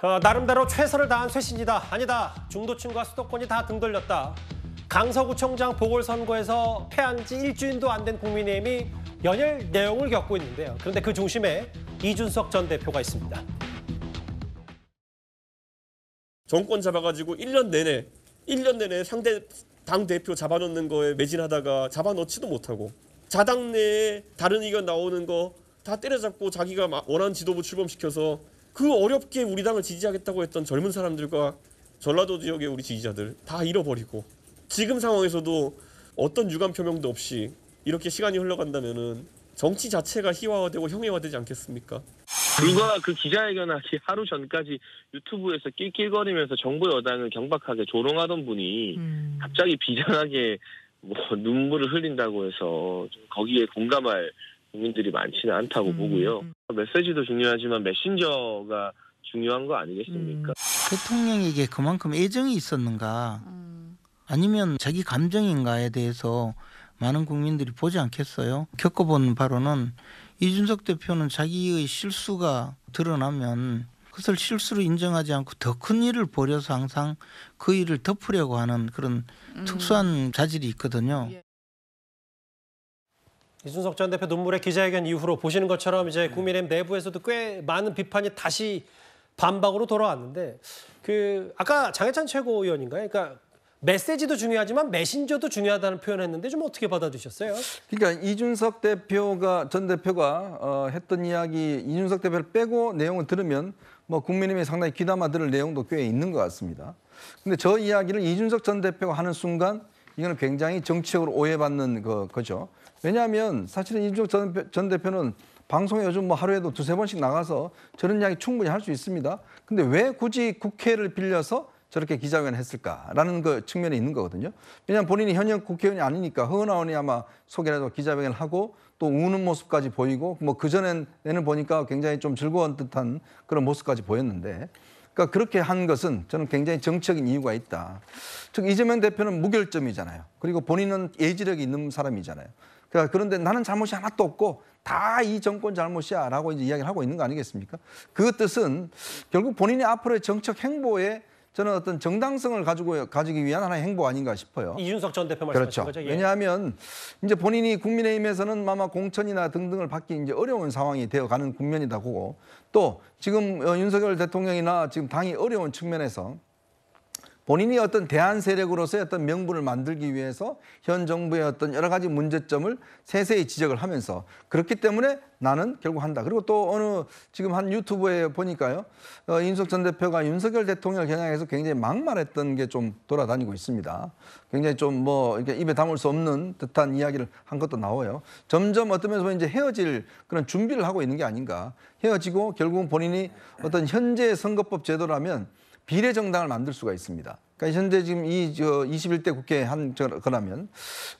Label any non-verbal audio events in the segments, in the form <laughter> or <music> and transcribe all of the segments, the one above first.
어, 나름대로 최선을 다한 쇄신이다. 아니다. 중도층과 수도권이 다 등 돌렸다. 강서구청장 보궐선거에서 패한 지 일주일도 안 된 국민의힘이 연일 내용을 겪고 있는데요. 그런데 그 중심에 이준석 전 대표가 있습니다. 정권 잡아가지고 1년 내내 1년 내내 상대 당 대표 잡아놓는 거에 매진하다가 잡아넣지도 못하고 자당 내에 다른 의견 나오는 거 다 때려잡고 자기가 원하는 지도부 출범시켜서 그 어렵게 우리 당을 지지하겠다고 했던 젊은 사람들과 전라도 지역의 우리 지지자들 다 잃어버리고 지금 상황에서도 어떤 유감 표명도 없이 이렇게 시간이 흘러간다면은 정치 자체가 희화화되고 형해화되지 않겠습니까? 불과 그 기자회견하기 <laughs> 하루 전까지 유튜브에서 낄낄거리면서 정부 여당을 경박하게 조롱하던 분이 음. 갑자기 비장하게 뭐 눈물을 흘린다고 해서 거기에 공감할 국민들이 많지는 않다고 음. 보고요. 음, 음. 메시지도 중요하지만 메신저가 중요한 거 아니겠습니까? 음. 대통령에게 그만큼 애정이 있었는가 음. 아니면 자기 감정인가에 대해서 많은 국민들이 보지 않겠어요? 겪어본 바로는 이준석 대표는 자기의 실수가 드러나면 그것을 실수로 인정하지 않고 더 큰 일을 벌여서 항상 그 일을 덮으려고 하는 그런 음. 특수한 자질이 있거든요. 예. 이준석 전 대표 논문의 기자회견 이후로 보시는 것처럼 이제 네. 국민의힘 내부에서도 꽤 많은 비판이 다시 반박으로 돌아왔는데 그 아까 장해찬 최고위원인가요? 그러니까 메시지도 중요하지만 메신저도 중요하다는 표현했는데 좀 어떻게 받아들이셨어요? 그러니까 이준석 대표가 전 대표가 어, 했던 이야기 이준석 대표를 빼고 내용을 들으면 뭐 국민의힘이 상당히 귀담아 들을 내용도 꽤 있는 것 같습니다. 근데 저 이야기를 이준석 전 대표가 하는 순간 이거는 굉장히 정치적으로 오해받는 거, 거죠. 왜냐하면 사실은 이준석 전, 전 대표는 방송에 요즘 뭐 하루에도 두세 번씩 나가서 저런 이야기 충분히 할 수 있습니다. 근데 왜 굳이 국회를 빌려서 저렇게 기자회견 했을까라는 그 측면이 있는 거거든요. 왜냐하면 본인이 현역 국회의원이 아니니까 허은아원이 아마 소개라도 기자회견을 하고 또 우는 모습까지 보이고 뭐 그전에는 보니까 굉장히 좀 즐거운 듯한 그런 모습까지 보였는데 그러니까 그렇게 한 것은 저는 굉장히 정치적인 이유가 있다. 즉 이재명 대표는 무결점이잖아요. 그리고 본인은 예지력이 있는 사람이잖아요. 그러니까 그런데 나는 잘못이 하나도 없고 다 이 정권 잘못이야 라고 이제 이야기를 하고 있는 거 아니겠습니까? 그 뜻은 결국 본인이 앞으로의 정책 행보에 저는 어떤 정당성을 가지고 가지기 위한 하나의 행보 아닌가 싶어요. 이준석 전 대표 말씀하신 그렇죠. 거죠. 예. 왜냐하면 이제 본인이 국민의힘에서는 아마 공천이나 등등을 받기 이제 어려운 상황이 되어가는 국면이다 보고 또 지금 어, 윤석열 대통령이나 지금 당이 어려운 측면에서 본인이 어떤 대한 세력으로서의 어떤 명분을 만들기 위해서 현 정부의 어떤 여러 가지 문제점을 세세히 지적을 하면서 그렇기 때문에 나는 결국 한다. 그리고 또 어느 지금 한 유튜브에 보니까요. 어, 인석 전 대표가 윤석열 대통령 경향에서 굉장히 막말했던 게 좀 돌아다니고 있습니다. 굉장히 좀 뭐 이렇게 입에 담을 수 없는 듯한 이야기를 한 것도 나와요. 점점 어떤 면에서 이제 헤어질 그런 준비를 하고 있는 게 아닌가. 헤어지고 결국은 본인이 어떤 현재 선거법 제도라면 비례 정당을 만들 수가 있습니다. 그러니까 현재 지금 이 저 21대 국회 한 거라면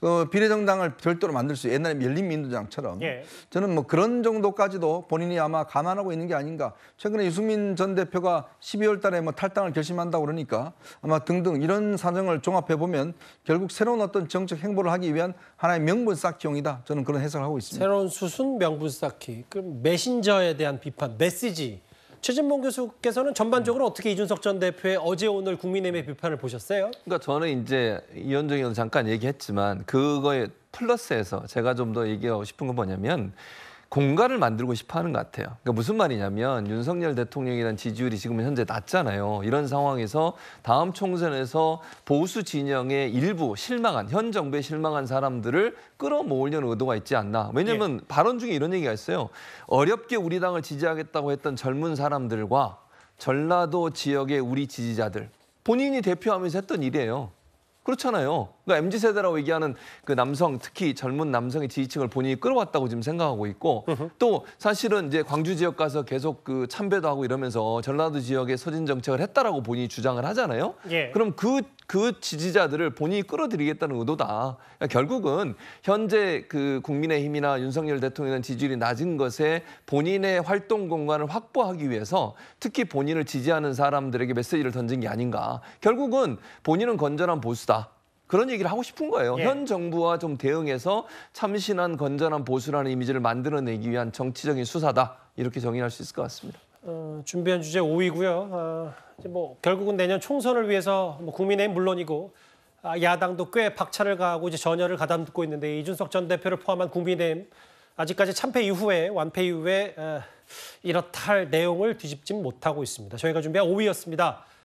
어, 비례정당을 별도로 만들 수 옛날에 열린민주당처럼 예. 저는 뭐 그런 정도까지도 본인이 아마 감안하고 있는 게 아닌가. 최근에 유승민 전 대표가 12월달에 뭐 탈당을 결심한다 그러니까 아마 등등 이런 사정을 종합해 보면 결국 새로운 어떤 정책 행보를 하기 위한 하나의 명분 쌓기용이다. 저는 그런 해석을 하고 있습니다. 새로운 수순 명분 쌓기. 그럼 메신저에 대한 비판, 메시지 최진봉 교수께서는 전반적으로 어떻게 이준석 전 대표의 어제 오늘 국민의힘의 비판을 보셨어요? 그러니까 저는 이제 이현정 의원 잠깐 얘기했지만 그거에 플러스해서 제가 좀 더 얘기하고 싶은 건 뭐냐면 공간을 만들고 싶어 하는 것 같아요. 그러니까 무슨 말이냐면 윤석열 대통령에 대한 지지율이 지금 현재 낮잖아요. 이런 상황에서 다음 총선에서 보수 진영의 일부 실망한 현 정부에 실망한 사람들을 끌어모으려는 의도가 있지 않나. 왜냐하면 예. 발언 중에 이런 얘기가 있어요. 어렵게 우리 당을 지지하겠다고 했던 젊은 사람들과 전라도 지역의 우리 지지자들 본인이 대표하면서 했던 일이에요. 그렇잖아요. 그러니까 MZ 세대라고 얘기하는 그 남성, 특히 젊은 남성의 지지층을 본인이 끌어왔다고 지금 생각하고 있고 으흠. 또 사실은 이제 광주 지역 가서 계속 그 참배도 하고 이러면서 전라도 지역의 서진 정책을 했다라고 본인이 주장을 하잖아요. 예. 그럼 그그 지지자들을 본인이 끌어들이겠다는 의도다. 그러니까 결국은 현재 그 국민의힘이나 윤석열 대통령의 지지율이 낮은 것에 본인의 활동 공간을 확보하기 위해서 특히 본인을 지지하는 사람들에게 메시지를 던진 게 아닌가. 결국은 본인은 건전한 보수다. 그런 얘기를 하고 싶은 거예요. 예. 현 정부와 좀 대응해서 참신한 건전한 보수라는 이미지를 만들어내기 위한 정치적인 수사다. 이렇게 정의할 수 있을 것 같습니다. 어, 준비한 주제 5위고요. 어, 이제 뭐 결국은 내년 총선을 위해서 뭐 국민의힘 물론이고 아, 야당도 꽤 박차를 가하고 이제 전열을 가담듬고 있는데 이준석 전 대표를 포함한 국민의힘 아직까지 참패 이후에 완패 이후에 어, 이렇다 할 내용을 뒤집진 못하고 있습니다. 저희가 준비한 5위였습니다.